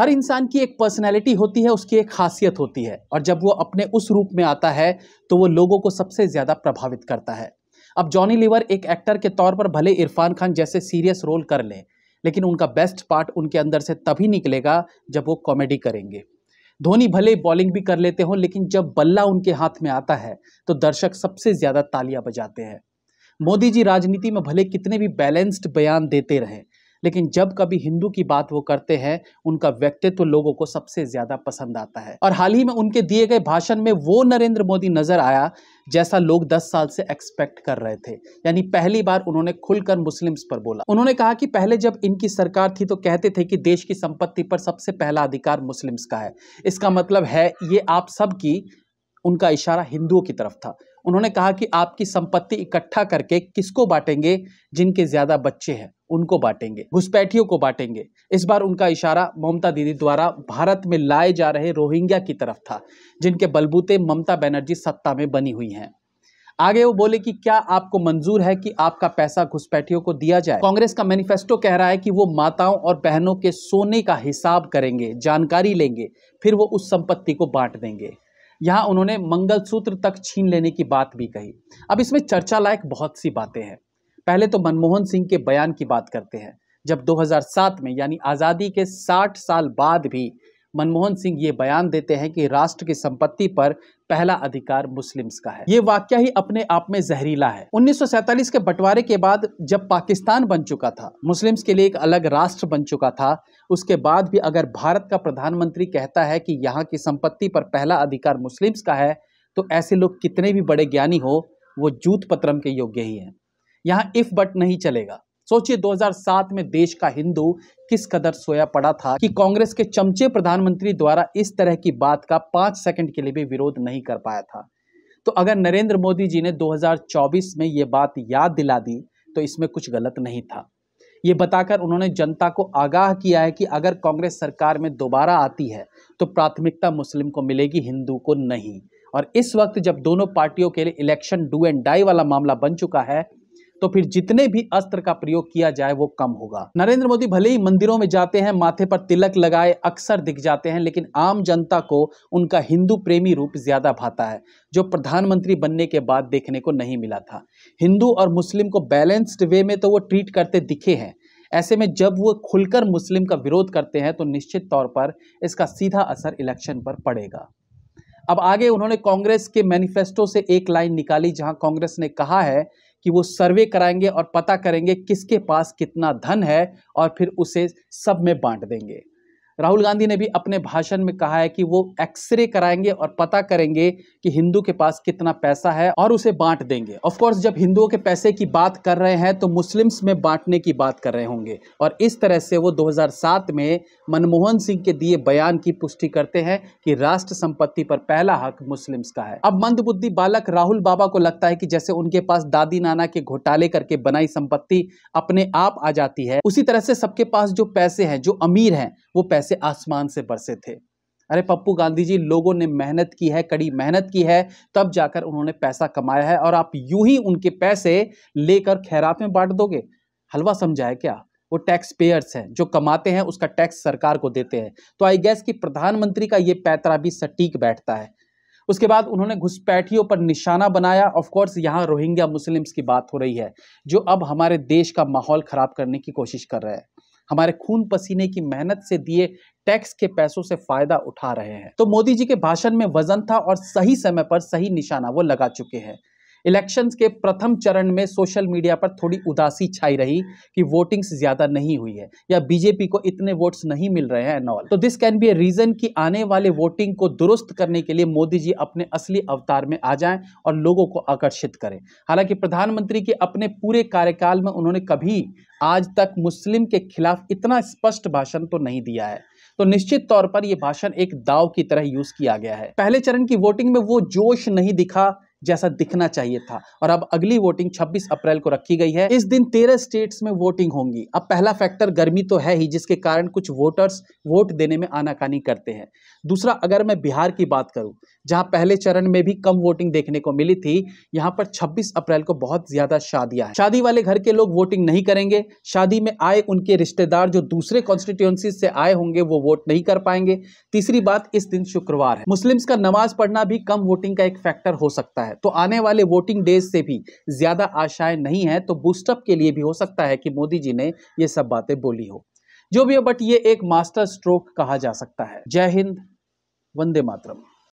हर इंसान की एक पर्सनैलिटी होती है उसकी एक खासियत होती है और जब वो अपने उस रूप में आता है तो वो लोगों को सबसे ज़्यादा प्रभावित करता है अब जॉनी लीवर एक एक्टर के तौर पर भले इरफान खान जैसे सीरियस रोल कर लें लेकिन उनका बेस्ट पार्ट उनके अंदर से तभी निकलेगा जब वो कॉमेडी करेंगे धोनी भले बॉलिंग भी कर लेते हों लेकिन जब बल्ला उनके हाथ में आता है तो दर्शक सबसे ज़्यादा तालियां बजाते हैं मोदी जी राजनीति में भले कितने भी बैलेंस्ड बयान देते रहें लेकिन जब कभी हिंदू की बात वो करते हैं उनका व्यक्तित्व लोगों को सबसे ज़्यादा पसंद आता है और हाल ही में उनके दिए गए भाषण में वो नरेंद्र मोदी नज़र आया जैसा लोग 10 साल से एक्सपेक्ट कर रहे थे यानी पहली बार उन्होंने खुलकर मुस्लिम्स पर बोला उन्होंने कहा कि पहले जब इनकी सरकार थी तो कहते थे कि देश की संपत्ति पर सबसे पहला अधिकार मुस्लिम्स का है इसका मतलब है ये आप सबकी उनका इशारा हिंदुओं की तरफ था उन्होंने कहा कि आपकी संपत्ति इकट्ठा करके किसको बांटेंगे जिनके ज़्यादा बच्चे हैं उनको बांटेंगे घुसपैठियों को बांटेंगे इस बार उनका इशारा ममता दीदी द्वारा भारत में लाए जा रहे रोहिंग्या की तरफ था जिनके बलबूते ममता बनर्जी सत्ता में बनी हुई हैं आगे वो बोले कि क्या आपको मंजूर है कि आपका पैसा घुसपैठियों को दिया जाए कांग्रेस का मैनिफेस्टो कह रहा है कि वो माताओं और बहनों के सोने का हिसाब करेंगे जानकारी लेंगे फिर वो उस संपत्ति को बांट देंगे यहाँ उन्होंने मंगलसूत्र तक छीन लेने की बात भी कही अब इसमें चर्चा लायक बहुत सी बातें हैं पहले तो मनमोहन सिंह के बयान की बात करते हैं जब 2007 में यानी आज़ादी के 60 साल बाद भी मनमोहन सिंह ये बयान देते हैं कि राष्ट्र की संपत्ति पर पहला अधिकार मुस्लिम्स का है ये वाक्य ही अपने आप में जहरीला है 1947 के बंटवारे के बाद जब पाकिस्तान बन चुका था मुस्लिम्स के लिए एक अलग राष्ट्र बन चुका था उसके बाद भी अगर भारत का प्रधानमंत्री कहता है कि यहाँ की संपत्ति पर पहला अधिकार मुस्लिम्स का है तो ऐसे लोग कितने भी बड़े ज्ञानी हो वो जूत पत्रम के योग्य ही हैं यहाँ इफ बट नहीं चलेगा सोचिए 2007 में देश का हिंदू किस कदर सोया पड़ा था कि कांग्रेस के चमचे प्रधानमंत्री द्वारा इस तरह की बात का पांच सेकंड के लिए भी विरोध नहीं कर पाया था तो अगर नरेंद्र मोदी जी ने 2024 में ये बात याद दिला दी तो इसमें कुछ गलत नहीं था ये बताकर उन्होंने जनता को आगाह किया है कि अगर कांग्रेस सरकार में दोबारा आती है तो प्राथमिकता मुस्लिम को मिलेगी हिंदू को नहीं और इस वक्त जब दोनों पार्टियों के लिए इलेक्शन डू एंड डाई वाला मामला बन चुका है तो फिर जितने भी अस्त्र का प्रयोग किया जाए वो कम होगा नरेंद्र मोदी भले ही मंदिरों में जाते हैं माथे पर तिलक लगाए अक्सर दिख जाते हैं लेकिन आम जनता को उनका हिंदू प्रेमी रूप ज्यादा भाता है जो प्रधानमंत्री बनने के बाद देखने को नहीं मिला था हिंदू और मुस्लिम को बैलेंस्ड वे में तो वो ट्रीट करते दिखे हैं ऐसे में जब वो खुलकर मुस्लिम का विरोध करते हैं तो निश्चित तौर पर इसका सीधा असर इलेक्शन पर पड़ेगा अब आगे उन्होंने कांग्रेस के मैनिफेस्टो से एक लाइन निकाली जहां कांग्रेस ने कहा है कि वो सर्वे कराएंगे और पता करेंगे किसके पास कितना धन है और फिर उसे सब में बांट देंगे राहुल गांधी ने भी अपने भाषण में कहा है कि वो एक्सरे कराएंगे और पता करेंगे कि हिंदू के पास कितना पैसा है और उसे बांट देंगे ऑफकोर्स जब हिंदुओं के पैसे की बात कर रहे हैं तो मुस्लिम्स में बांटने की बात कर रहे होंगे और इस तरह से वो 2007 में मनमोहन सिंह के दिए बयान की पुष्टि करते हैं कि राष्ट्र संपत्ति पर पहला हक मुस्लिम्स का है अब मंदबुद्धि बालक राहुल बाबा को लगता है कि जैसे उनके पास दादी नाना के घोटाले करके बनाई संपत्ति अपने आप आ जाती है उसी तरह से सबके पास जो पैसे हैं जो अमीर हैं वो पैसे आसमान से बरसे थे अरे पप्पू गांधी जी लोगों ने मेहनत की है कड़ी मेहनत की है तब जाकर उन्होंने पैसा कमाया है और आप यूं ही उनके पैसे लेकर खैरात में बांट दोगे हलवा समझाए क्या वो टैक्स पेयर्स हैं जो कमाते हैं उसका टैक्स सरकार को देते हैं तो आई गैस कि प्रधानमंत्री का ये पैतरा भी सटीक बैठता है उसके बाद उन्होंने घुसपैठियों पर निशाना बनाया ऑफकोर्स यहाँ रोहिंग्या मुस्लिम्स की बात हो रही है जो अब हमारे देश का माहौल खराब करने की कोशिश कर रहे हैं हमारे खून पसीने की मेहनत से दिए टैक्स के पैसों से फायदा उठा रहे हैं तो मोदी जी के भाषण में वजन था और सही समय पर सही निशाना वो लगा चुके हैं इलेक्शंस के प्रथम चरण में सोशल मीडिया पर थोड़ी उदासी छाई रही कि वोटिंग्स ज़्यादा नहीं हुई है या बीजेपी को इतने वोट्स नहीं मिल रहे हैं नॉल तो this can be a reason कि आने वाले वोटिंग को दुरुस्त करने के लिए मोदी जी अपने असली अवतार में आ जाएं और लोगों को आकर्षित करें हालांकि प्रधानमंत्री के अपने पूरे कार्यकाल में उन्होंने कभी आज तक मुस्लिम के खिलाफ इतना स्पष्ट भाषण तो नहीं दिया है तो निश्चित तौर पर यह भाषण एक दाव की तरह यूज किया गया है पहले चरण की वोटिंग में वो जोश नहीं दिखा जैसा दिखना चाहिए था और अब अगली वोटिंग 26 अप्रैल को रखी गई है इस दिन 13 स्टेट्स में वोटिंग होंगी अब पहला फैक्टर गर्मी तो है ही जिसके कारण कुछ वोटर्स वोट देने में आनाकानी करते हैं दूसरा अगर मैं बिहार की बात करूं जहां पहले चरण में भी कम वोटिंग देखने को मिली थी यहां पर 26 अप्रैल को बहुत ज्यादा शादियां हैं शादी वाले घर के लोग वोटिंग नहीं करेंगे शादी में आए उनके रिश्तेदार जो दूसरे कॉन्स्टिट्यूंसी से आए होंगे वो वोट नहीं कर पाएंगे तीसरी बात इस दिन शुक्रवार है मुस्लिम्स का नमाज पढ़ना भी कम वोटिंग का एक फैक्टर हो सकता है है तो आने वाले वोटिंग डेज से भी ज़्यादा आशाएं नहीं है तो बूस्टअप के लिए भी हो सकता है कि मोदी जी ने ये सब बातें बोली हो जो भी हो बट ये एक मास्टर स्ट्रोक कहा जा सकता है जय हिंद वंदे मातरम